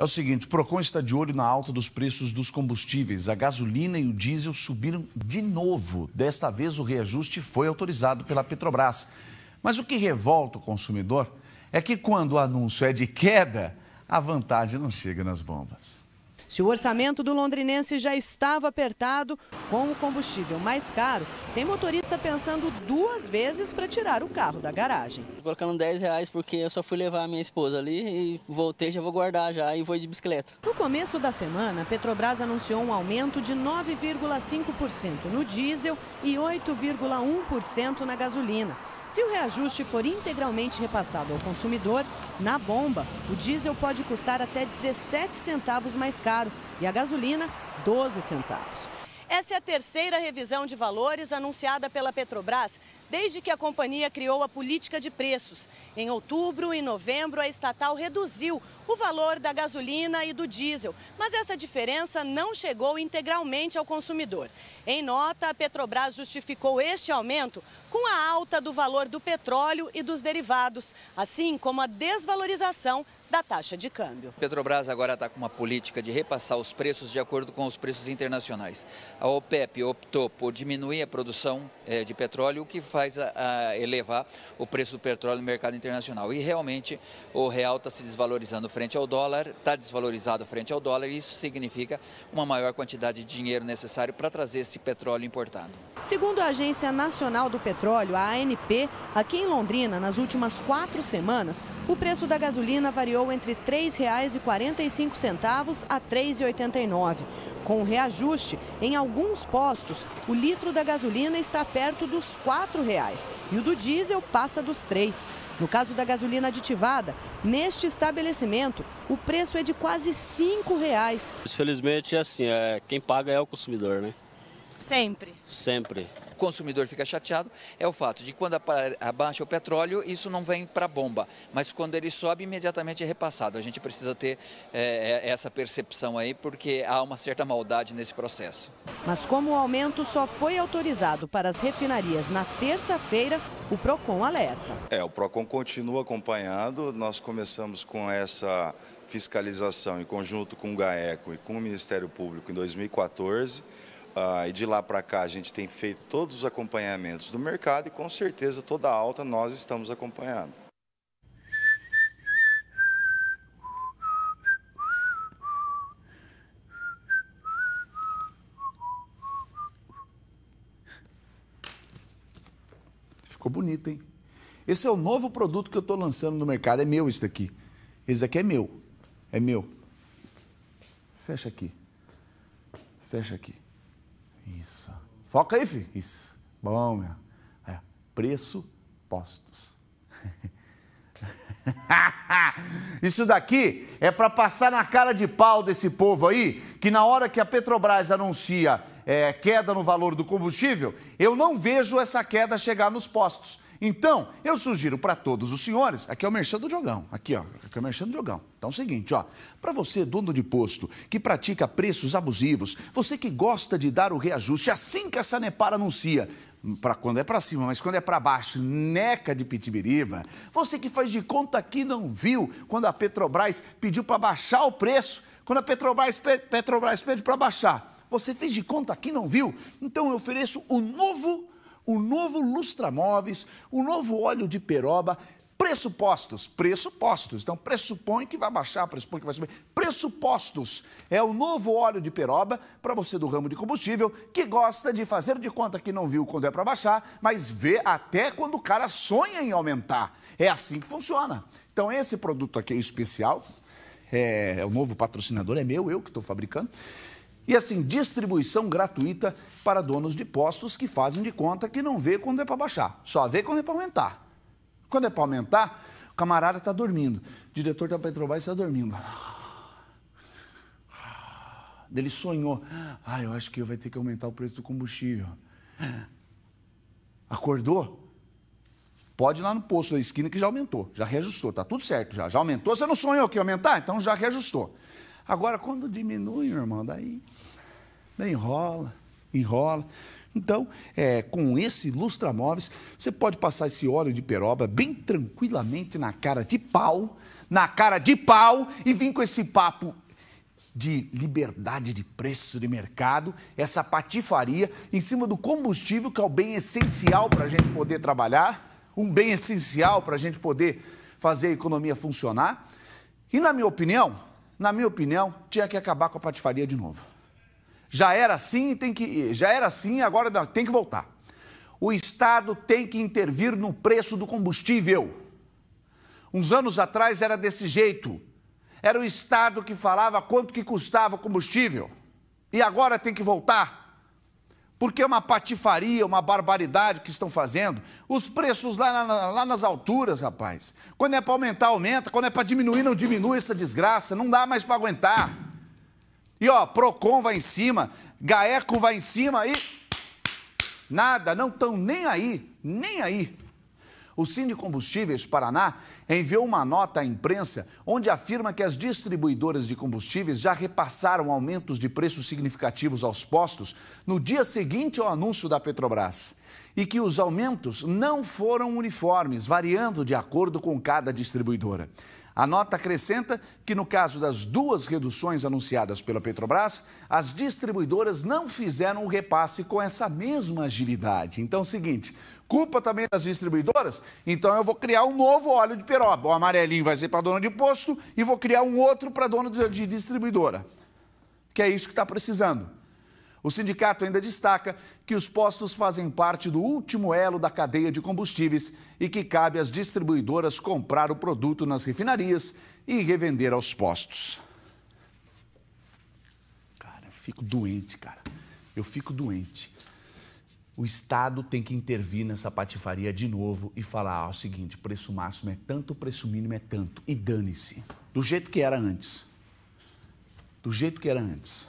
É o seguinte, o PROCON está de olho na alta dos preços dos combustíveis. A gasolina e o diesel subiram de novo. Desta vez o reajuste foi autorizado pela Petrobras. Mas o que revolta o consumidor é que quando o anúncio é de queda, a vantagem não chega nas bombas. Se o orçamento do londrinense já estava apertado, com o combustível mais caro, tem motorista pensando duas vezes para tirar o carro da garagem. Colocando 10 reais porque eu só fui levar a minha esposa ali e voltei, já vou guardar já e vou de bicicleta. No começo da semana, a Petrobras anunciou um aumento de 9,5% no diesel e 8,1% na gasolina. Se o reajuste for integralmente repassado ao consumidor, na bomba, o diesel pode custar até 17 centavos mais caro e a gasolina, 12 centavos. Essa é a terceira revisão de valores anunciada pela Petrobras desde que a companhia criou a política de preços. Em outubro e novembro, a estatal reduziu o valor da gasolina e do diesel, mas essa diferença não chegou integralmente ao consumidor. Em nota, a Petrobras justificou este aumento com a alta do valor do petróleo e dos derivados, assim como a desvalorização da taxa de câmbio. Petrobras agora está com uma política de repassar os preços de acordo com os preços internacionais. A OPEP optou por diminuir a produção é, de petróleo, o que faz elevar o preço do petróleo no mercado internacional. E realmente o real está se desvalorizando frente ao dólar, está desvalorizado frente ao dólar, e isso significa uma maior quantidade de dinheiro necessário para trazer esse petróleo importado. Segundo a Agência Nacional do Petróleo, a ANP, aqui em Londrina, nas últimas quatro semanas, o preço da gasolina variou variou entre R$ 3,45 a R$ 3,89. Com o reajuste, em alguns postos, o litro da gasolina está perto dos R$ reais e o do diesel passa dos R$ No caso da gasolina aditivada, neste estabelecimento, o preço é de quase R$ reais. Infelizmente é assim, é, quem paga é o consumidor, né? Sempre. Sempre consumidor fica chateado é o fato de quando abaixa o petróleo, isso não vem para a bomba, mas quando ele sobe, imediatamente é repassado. A gente precisa ter é, é, essa percepção aí, porque há uma certa maldade nesse processo. Mas como o aumento só foi autorizado para as refinarias na terça-feira, o PROCON alerta. É, o PROCON continua acompanhando, nós começamos com essa fiscalização em conjunto com o GAECO e com o Ministério Público em 2014. Ah, e de lá para cá a gente tem feito todos os acompanhamentos do mercado e com certeza toda alta nós estamos acompanhando. Ficou bonito, hein? Esse é o novo produto que eu estou lançando no mercado. É meu esse daqui. Esse daqui é meu. É meu. Fecha aqui. Fecha aqui. Isso. Foca aí, filho. Isso. Bom, meu. É. Preço postos. Isso daqui é para passar na cara de pau desse povo aí, que na hora que a Petrobras anuncia é, queda no valor do combustível, eu não vejo essa queda chegar nos postos. Então, eu sugiro para todos os senhores, aqui é o merchan do Jogão, aqui ó, aqui é o merchan do Jogão. Então é o seguinte, ó, para você dono de posto que pratica preços abusivos, você que gosta de dar o reajuste assim que a Sanepar anuncia, para quando é para cima, mas quando é para baixo, neca de Pitibiriba. Você que faz de conta que não viu quando a Petrobras pediu para baixar o preço, quando a Petrobras, Pe Petrobras pede para baixar, você fez de conta que não viu? Então eu ofereço o novo, o novo Lustramóveis, o novo óleo de peroba pressupostos, pressupostos. Então, pressupõe que vai baixar, pressupõe que vai subir. Pressupostos é o novo óleo de peroba para você do ramo de combustível que gosta de fazer de conta que não viu quando é para baixar, mas vê até quando o cara sonha em aumentar. É assim que funciona. Então, esse produto aqui é especial. É, é o novo patrocinador, é meu, eu que estou fabricando. E assim, distribuição gratuita para donos de postos que fazem de conta que não vê quando é para baixar, só vê quando é para aumentar. Quando é para aumentar, o camarada está dormindo. O diretor da Petrobras está dormindo. Ele sonhou. Ah, eu acho que vai ter que aumentar o preço do combustível. Acordou? Pode ir lá no posto da esquina que já aumentou, já reajustou, tá tudo certo já. Já aumentou, você não sonhou que ia aumentar? Então já reajustou. Agora, quando diminui, meu irmão, daí, daí enrola, enrola. Então, é, com esse Móveis, você pode passar esse óleo de peroba bem tranquilamente na cara de pau, na cara de pau e vir com esse papo de liberdade de preço de mercado, essa patifaria em cima do combustível que é o bem essencial para a gente poder trabalhar, um bem essencial para a gente poder fazer a economia funcionar. E na minha opinião, na minha opinião, tinha que acabar com a patifaria de novo já era assim, tem que já era assim, agora tem que voltar. O Estado tem que intervir no preço do combustível. Uns anos atrás era desse jeito. Era o Estado que falava quanto que custava o combustível. E agora tem que voltar. Porque é uma patifaria, uma barbaridade que estão fazendo. Os preços lá, lá nas alturas, rapaz. Quando é para aumentar, aumenta. Quando é para diminuir, não diminui essa desgraça. Não dá mais para aguentar. E ó, Procon vai em cima, Gaeco vai em cima e. Nada, não estão nem aí, nem aí. O Cine Combustíveis Paraná enviou uma nota à imprensa onde afirma que as distribuidoras de combustíveis já repassaram aumentos de preços significativos aos postos no dia seguinte ao anúncio da Petrobras. E que os aumentos não foram uniformes, variando de acordo com cada distribuidora. A nota acrescenta que, no caso das duas reduções anunciadas pela Petrobras, as distribuidoras não fizeram o repasse com essa mesma agilidade. Então, é o seguinte: culpa também das distribuidoras? Então, eu vou criar um novo óleo de peroba. O amarelinho vai ser para dona de posto e vou criar um outro para dona de distribuidora. Que é isso que está precisando. O sindicato ainda destaca que os postos fazem parte do último elo da cadeia de combustíveis e que cabe às distribuidoras comprar o produto nas refinarias e revender aos postos. Cara, eu fico doente, cara. Eu fico doente. O Estado tem que intervir nessa patifaria de novo e falar: ah, é o seguinte, preço máximo é tanto, preço mínimo é tanto. E dane-se. Do jeito que era antes. Do jeito que era antes.